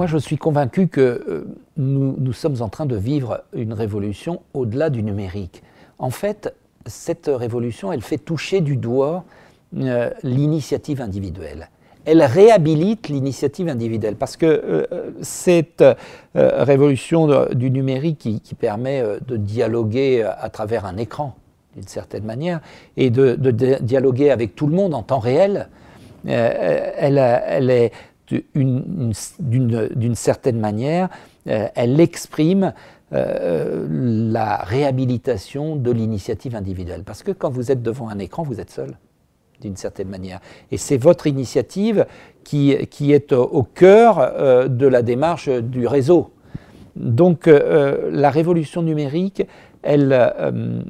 Moi, je suis convaincu que euh, nous, nous, sommes en train de vivre une révolution au-delà du numérique. En fait, cette révolution, elle fait toucher du doigt euh, l'initiative individuelle. Elle réhabilite l'initiative individuelle parce que euh, cette révolution du numérique qui, permet de dialoguer à travers un écran, d'une certaine manière, et de, dialoguer avec tout le monde en temps réel, elle, elle est d'une certaine manière, euh, elle exprime euh, euh, la réhabilitation de l'initiative individuelle. Parce que quand vous êtes devant un écran, vous êtes seul, d'une certaine manière. Et c'est votre initiative qui, qui, est au cœur de la démarche du réseau. Donc la révolution numérique, elle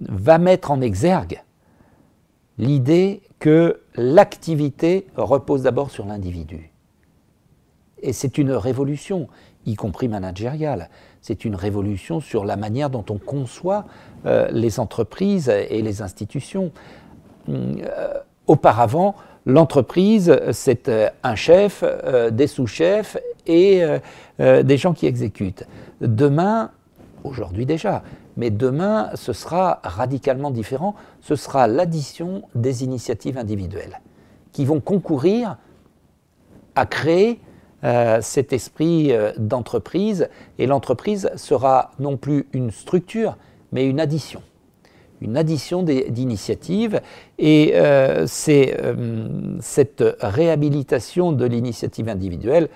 va mettre en exergue l'idée que l'activité repose d'abord sur l'individu. Et c'est une révolution, y compris managériale. C'est une révolution sur la manière dont on conçoit euh, les entreprises et les institutions. Euh, auparavant, l'entreprise, c'est euh, un chef, des sous-chefs et des gens qui exécutent. Demain, aujourd'hui déjà, mais demain, ce sera radicalement différent. Ce sera l'addition des initiatives individuelles qui vont concourir à créer euh, cet esprit euh, d'entreprise. Et l'entreprise sera non plus une structure, mais une addition. Une addition d'initiatives. Et euh, c'est cette réhabilitation de l'initiative individuelle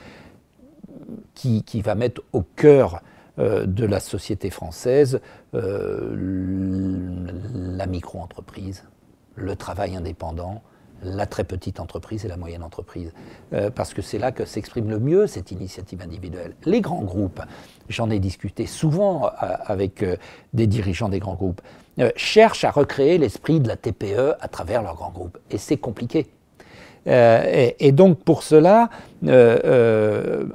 qui, qui, va mettre au cœur de la société française la micro-entreprise, le travail indépendant, la très petite entreprise et la moyenne entreprise, euh, parce que c'est là que s'exprime le mieux cette initiative individuelle. Les grands groupes, j'en ai discuté souvent euh, avec euh, des dirigeants des grands groupes, cherchent à recréer l'esprit de la TPE à travers leurs grands groupes, et c'est compliqué. Et, et, donc pour cela,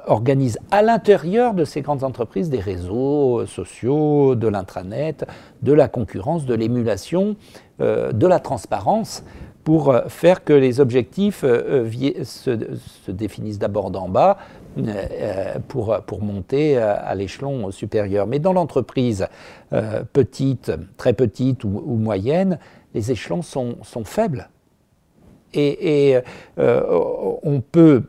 organisent à l'intérieur de ces grandes entreprises des réseaux sociaux, de l'intranet, de la concurrence, de l'émulation, de la transparence pour euh, faire que les objectifs euh, euh, se, définissent d'abord d'en bas pour, pour, monter à l'échelon supérieur. Mais dans l'entreprise petite, très petite ou, moyenne, les échelons sont, faibles. Et, on peut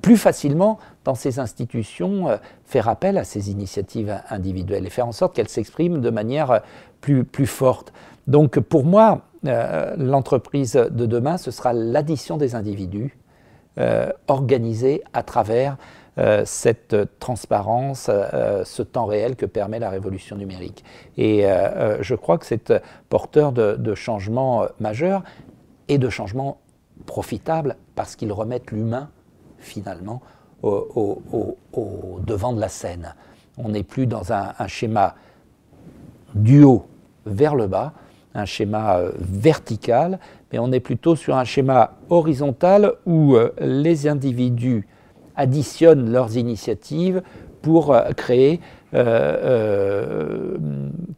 plus facilement dans ces institutions faire appel à ces initiatives individuelles et faire en sorte qu'elles s'expriment de manière plus, plus forte. Donc pour moi, euh, l'entreprise de demain, ce sera l'addition des individus euh, organisés à travers euh, cette transparence, ce temps réel que permet la révolution numérique. Et je crois que c'est porteur de, changements majeurs et de changements profitables parce qu'ils remettent l'humain finalement au, devant de la scène. On n'est plus dans un, un schéma du haut vers le bas, un schéma euh, vertical, mais on est plutôt sur un schéma horizontal où euh, les individus additionnent leurs initiatives pour euh, créer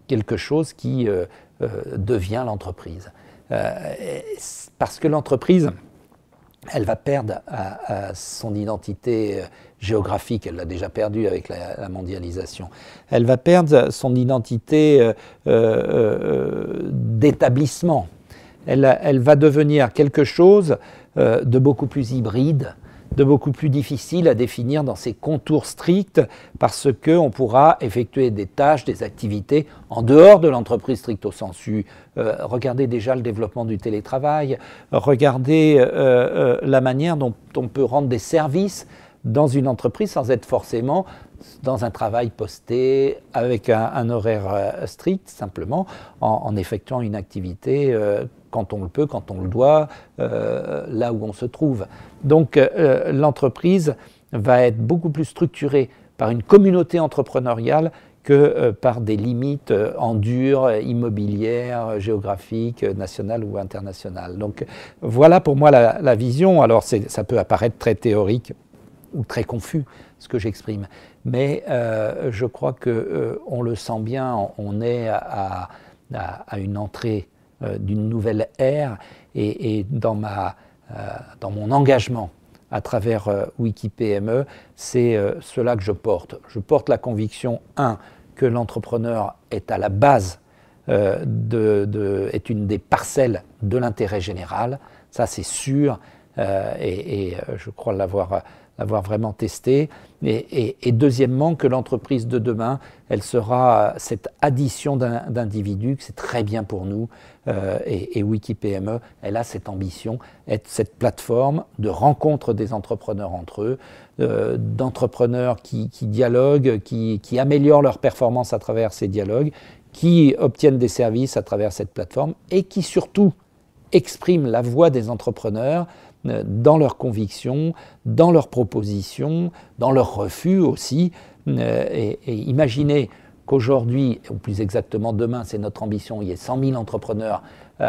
quelque chose qui devient l'entreprise. parce que l'entreprise, elle va perdre son identité euh, géographique, elle l'a déjà perdue avec la, mondialisation. Elle va perdre son identité euh, euh, d'établissement. Elle, va devenir quelque chose de beaucoup plus hybride, de beaucoup plus difficile à définir dans ses contours stricts parce qu'on pourra effectuer des tâches, des activités en dehors de l'entreprise stricto sensu. Euh, regardez déjà le développement du télétravail, regardez euh, euh, la manière dont on peut rendre des services dans une entreprise sans être forcément dans un travail posté avec un, horaire strict, simplement en, en, effectuant une activité quand on le peut, quand on le doit, euh, là où on se trouve. Donc euh, l'entreprise va être beaucoup plus structurée par une communauté entrepreneuriale que euh, par des limites en dur, immobilières, géographiques, nationales ou internationales. Donc voilà pour moi la, vision. Alors ça peut apparaître très théorique ou très confus ce que j'exprime, mais je crois que on le sent bien. On est à, à une entrée euh, d'une nouvelle ère. Et, dans, ma, euh, dans mon engagement à travers euh, WikiPME, c'est cela que je porte. Je porte la conviction, un, que l'entrepreneur est à la base, de, est une des parcelles de l'intérêt général. Ça, c'est sûr. et, je crois l'avoir l'avoir vraiment testé. Et, deuxièmement, que l'entreprise de demain, elle sera cette addition d'individus, que c'est très bien pour nous. Euh, et, et WikiPME, elle a cette ambition, être cette plateforme de rencontre des entrepreneurs entre eux, euh, d'entrepreneurs qui, qui, dialoguent, qui, qui améliorent leur performance à travers ces dialogues, qui obtiennent des services à travers cette plateforme et qui surtout exprime la voix des entrepreneurs euh, dans leurs convictions, dans leurs propositions, dans leurs refus aussi. Euh, et, imaginez qu'aujourd'hui, ou plus exactement demain, c'est notre ambition, il y ait 100 000 entrepreneurs à,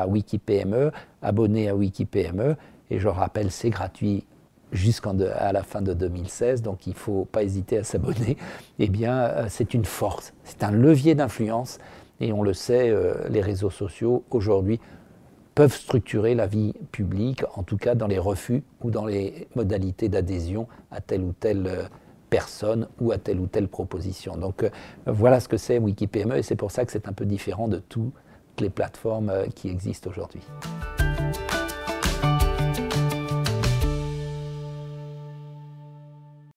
à, à WikiPME, abonnés à WikiPME. Et je rappelle, c'est gratuit jusqu'à la fin de 2016, donc il ne faut pas hésiter à s'abonner. Eh bien, euh, c'est une force, c'est un levier d'influence et on le sait, euh, les réseaux sociaux aujourd'hui peuvent structurer la vie publique, en tout cas dans les refus ou dans les modalités d'adhésion à telle ou telle euh, personne ou à telle ou telle proposition. Donc euh, voilà ce que c'est Wikipme et c'est pour ça que c'est un peu différent de toutes les plateformes qui existent aujourd'hui.